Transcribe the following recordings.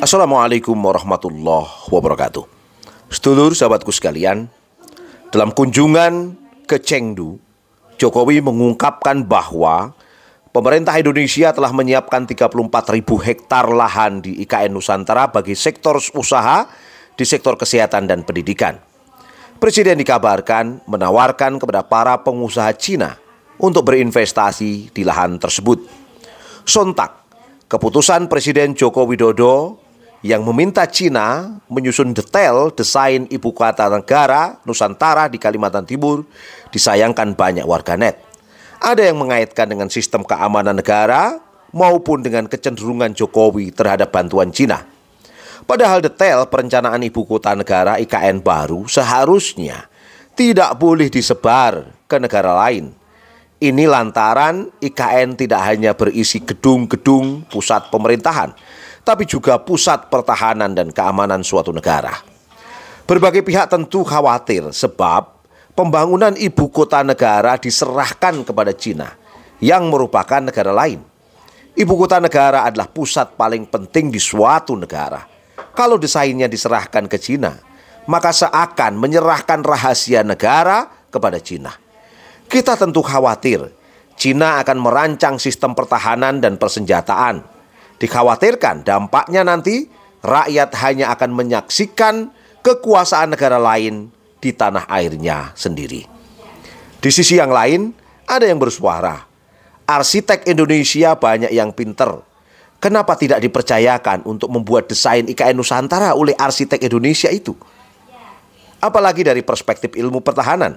Assalamualaikum warahmatullahi wabarakatuh. Sedulur sahabatku sekalian, dalam kunjungan ke Chengdu, Jokowi mengungkapkan bahwa pemerintah Indonesia telah menyiapkan 34 ribu hektar lahan di IKN Nusantara bagi sektor usaha di sektor kesehatan dan pendidikan. Presiden dikabarkan menawarkan kepada para pengusaha Cina untuk berinvestasi di lahan tersebut. Sontak, keputusan Presiden Joko Widodo yang meminta Cina menyusun detail desain ibu kota negara Nusantara di Kalimantan Timur disayangkan banyak warganet. Ada yang mengaitkan dengan sistem keamanan negara maupun dengan kecenderungan Jokowi terhadap bantuan Cina. Padahal detail perencanaan ibu kota negara IKN baru seharusnya tidak boleh disebar ke negara lain. Ini lantaran IKN tidak hanya berisi gedung-gedung pusat pemerintahan, tapi juga pusat pertahanan dan keamanan suatu negara. Berbagai pihak tentu khawatir sebab pembangunan ibu kota negara diserahkan kepada Cina yang merupakan negara lain. Ibu kota negara adalah pusat paling penting di suatu negara. Kalau desainnya diserahkan ke Cina, maka seakan menyerahkan rahasia negara kepada Cina. Kita tentu khawatir Cina akan merancang sistem pertahanan dan persenjataan Dikhawatirkan dampaknya nanti rakyat hanya akan menyaksikan kekuasaan negara lain di tanah airnya sendiri. Di sisi yang lain, ada yang bersuara. Arsitek Indonesia banyak yang pinter. Kenapa tidak dipercayakan untuk membuat desain IKN Nusantara oleh arsitek Indonesia itu? Apalagi dari perspektif ilmu pertahanan.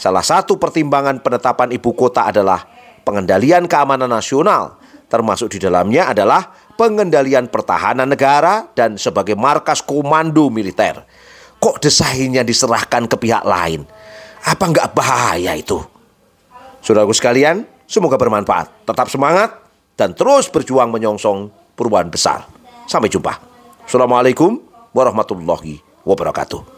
Salah satu pertimbangan penetapan ibu kota adalah pengendalian keamanan nasional termasuk di dalamnya adalah pengendalian pertahanan negara dan sebagai markas komando militer. Kok desainnya diserahkan ke pihak lain? Apa nggak bahaya itu? Saudaraku sekalian, semoga bermanfaat. Tetap semangat dan terus berjuang menyongsong perubahan besar. Sampai jumpa. Assalamualaikum warahmatullahi wabarakatuh.